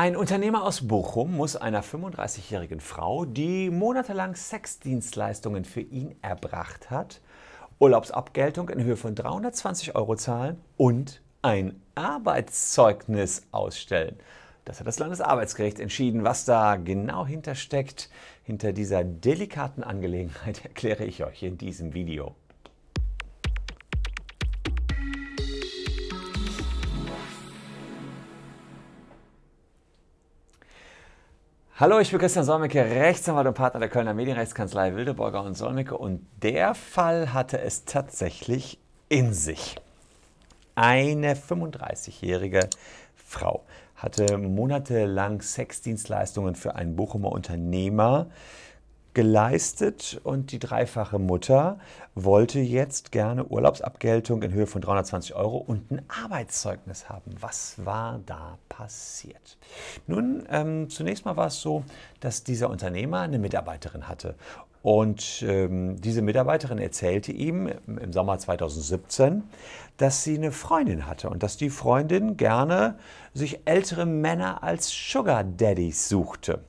Ein Unternehmer aus Bochum muss einer 35-jährigen Frau, die monatelang Sexdienstleistungen für ihn erbracht hat, Urlaubsabgeltung in Höhe von 320 Euro zahlen und ein Arbeitszeugnis ausstellen. Das hat das Landesarbeitsgericht entschieden. Was da genau hintersteckt, hinter dieser delikaten Angelegenheit, erkläre ich euch in diesem Video. Hallo, ich bin Christian Solmecke, Rechtsanwalt und Partner der Kölner Medienrechtskanzlei Wildeborger und Solmecke und der Fall hatte es tatsächlich in sich. Eine 35-jährige Frau hatte monatelang Sexdienstleistungen für einen Bochumer Unternehmer geleistet und die dreifache Mutter wollte jetzt gerne Urlaubsabgeltung in Höhe von 320 Euro und ein Arbeitszeugnis haben. Was war da passiert? Nun, ähm, zunächst mal war es so, dass dieser Unternehmer eine Mitarbeiterin hatte und ähm, diese Mitarbeiterin erzählte ihm im Sommer 2017, dass sie eine Freundin hatte und dass die Freundin gerne sich ältere Männer als Sugar Daddies suchte.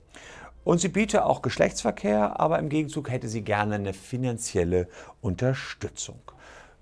Und sie biete auch Geschlechtsverkehr, aber im Gegenzug hätte sie gerne eine finanzielle Unterstützung.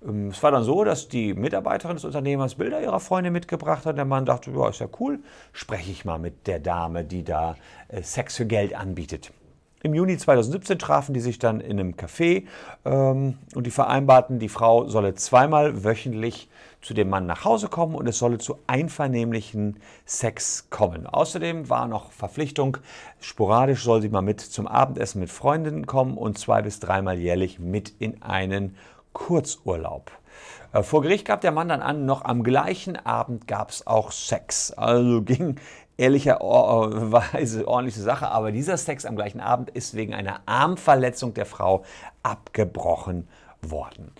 Ähm, es war dann so, dass die Mitarbeiterin des Unternehmers Bilder ihrer Freunde mitgebracht hat. Der Mann dachte, ja, ist ja cool, spreche ich mal mit der Dame, die da äh, Sex für Geld anbietet. Im Juni 2017 trafen die sich dann in einem Café ähm, und die vereinbarten, die Frau solle zweimal wöchentlich zu dem Mann nach Hause kommen und es solle zu einvernehmlichen Sex kommen. Außerdem war noch Verpflichtung, sporadisch soll sie mal mit zum Abendessen mit Freundinnen kommen und zwei bis dreimal jährlich mit in einen Kurzurlaub. Äh, vor Gericht gab der Mann dann an, noch am gleichen Abend gab es auch Sex. Also ging ehrlicherweise oh, oh, ordentliche Sache, aber dieser Sex am gleichen Abend ist wegen einer Armverletzung der Frau abgebrochen worden.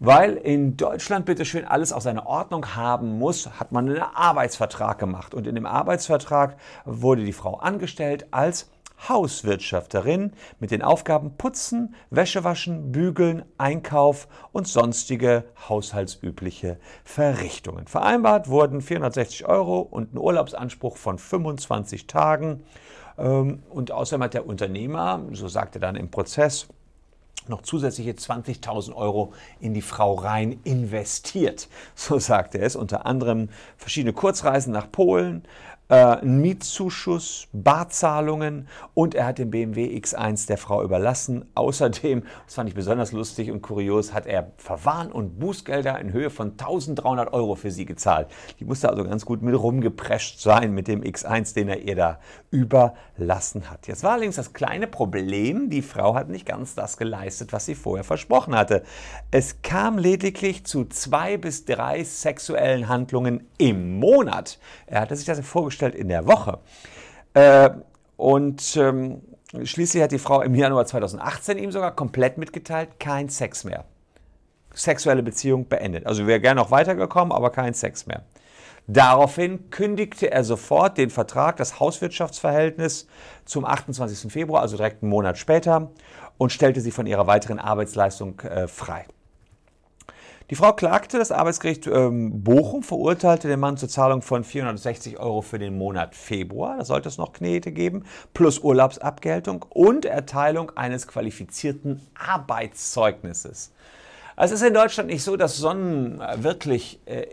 Weil in Deutschland bitteschön alles auch seine Ordnung haben muss, hat man einen Arbeitsvertrag gemacht. Und in dem Arbeitsvertrag wurde die Frau angestellt als Hauswirtschafterin mit den Aufgaben Putzen, Wäsche waschen, Bügeln, Einkauf und sonstige haushaltsübliche Verrichtungen. Vereinbart wurden 460 Euro und ein Urlaubsanspruch von 25 Tagen. Ähm, und außerdem hat der Unternehmer, so sagte er dann im Prozess, noch zusätzliche 20.000 Euro in die Frau Rhein investiert. So sagte er es. Unter anderem verschiedene Kurzreisen nach Polen, äh, Mietzuschuss, Barzahlungen und er hat den BMW X1 der Frau überlassen. Außerdem, das fand ich besonders lustig und kurios, hat er Verwarn- und Bußgelder in Höhe von 1300 Euro für sie gezahlt. Die musste also ganz gut mit rumgeprescht sein mit dem X1, den er ihr da überlassen hat. Jetzt war allerdings das kleine Problem, die Frau hat nicht ganz das geleistet, was sie vorher versprochen hatte. Es kam lediglich zu zwei bis drei sexuellen Handlungen im Monat. Er hatte sich das vorgestellt, eingestellt in der Woche. Äh, und ähm, schließlich hat die Frau im Januar 2018 ihm sogar komplett mitgeteilt, kein Sex mehr. Sexuelle Beziehung beendet. Also wäre gerne noch weitergekommen, aber kein Sex mehr. Daraufhin kündigte er sofort den Vertrag, das Hauswirtschaftsverhältnis zum 28. Februar, also direkt einen Monat später, und stellte sie von ihrer weiteren Arbeitsleistung äh, frei. Die Frau klagte, das Arbeitsgericht ähm, Bochum verurteilte den Mann zur Zahlung von 460 Euro für den Monat Februar, da sollte es noch Knete geben, plus Urlaubsabgeltung und Erteilung eines qualifizierten Arbeitszeugnisses. Also es ist in Deutschland nicht so, dass Sonnen äh, wirklich äh,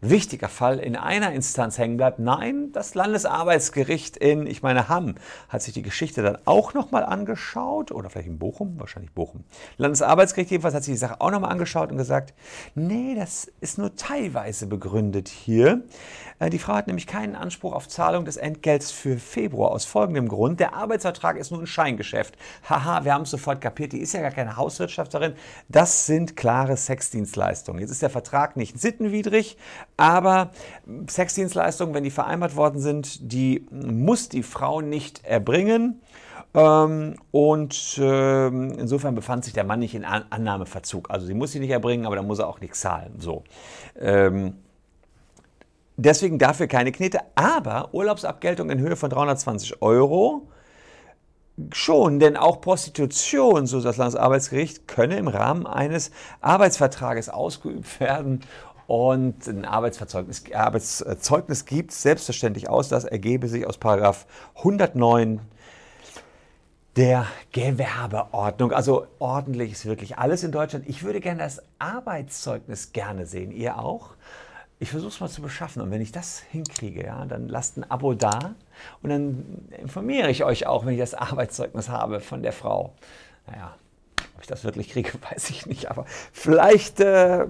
wichtiger Fall in einer Instanz hängen bleibt. Nein, das Landesarbeitsgericht in, ich meine, Hamm hat sich die Geschichte dann auch nochmal angeschaut oder vielleicht in Bochum, wahrscheinlich Bochum. Landesarbeitsgericht jedenfalls hat sich die Sache auch nochmal angeschaut und gesagt, nee, das ist nur teilweise begründet hier. Äh, die Frau hat nämlich keinen Anspruch auf Zahlung des Entgelts für Februar aus folgendem Grund. Der Arbeitsvertrag ist nur ein Scheingeschäft. Haha, wir haben es sofort kapiert, die ist ja gar keine Hauswirtschafterin. Das sind klare Sexdienstleistungen. Jetzt ist der Vertrag nicht sittenwidrig, aber Sexdienstleistungen, wenn die vereinbart worden sind, die muss die Frau nicht erbringen. Ähm, und ähm, insofern befand sich der Mann nicht in Annahmeverzug. Also sie muss sie nicht erbringen, aber dann muss er auch nichts zahlen. So. Ähm, deswegen dafür keine Knete, aber Urlaubsabgeltung in Höhe von 320 Euro schon, denn auch Prostitution, so das Landesarbeitsgericht, könne im Rahmen eines Arbeitsvertrages ausgeübt werden und ein Arbeitsverzeugnis, Arbeitszeugnis gibt selbstverständlich aus, das ergebe sich aus Paragraph 109 der Gewerbeordnung. Also ordentlich ist wirklich alles in Deutschland. Ich würde gerne das Arbeitszeugnis gerne sehen. Ihr auch? Ich versuche es mal zu beschaffen und wenn ich das hinkriege, ja, dann lasst ein Abo da und dann informiere ich euch auch, wenn ich das Arbeitszeugnis habe von der Frau. Naja, ob ich das wirklich kriege, weiß ich nicht, aber vielleicht äh,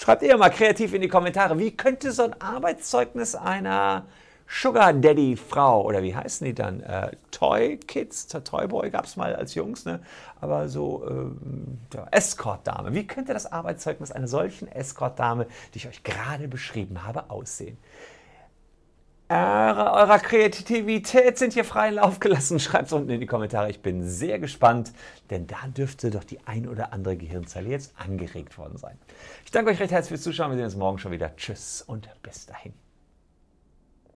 Schreibt ihr mal kreativ in die Kommentare, wie könnte so ein Arbeitszeugnis einer Sugar Daddy Frau oder wie heißen die dann? Äh, Toy Kids, Toy Boy gab es mal als Jungs, ne? aber so ähm, Escort Dame. Wie könnte das Arbeitszeugnis einer solchen Escort Dame, die ich euch gerade beschrieben habe, aussehen? Eure, eurer Kreativität sind hier freien Lauf gelassen. Schreibt es unten in die Kommentare. Ich bin sehr gespannt, denn da dürfte doch die ein oder andere Gehirnzelle jetzt angeregt worden sein. Ich danke euch recht herzlich fürs Zuschauen. Wir sehen uns morgen schon wieder. Tschüss und bis dahin.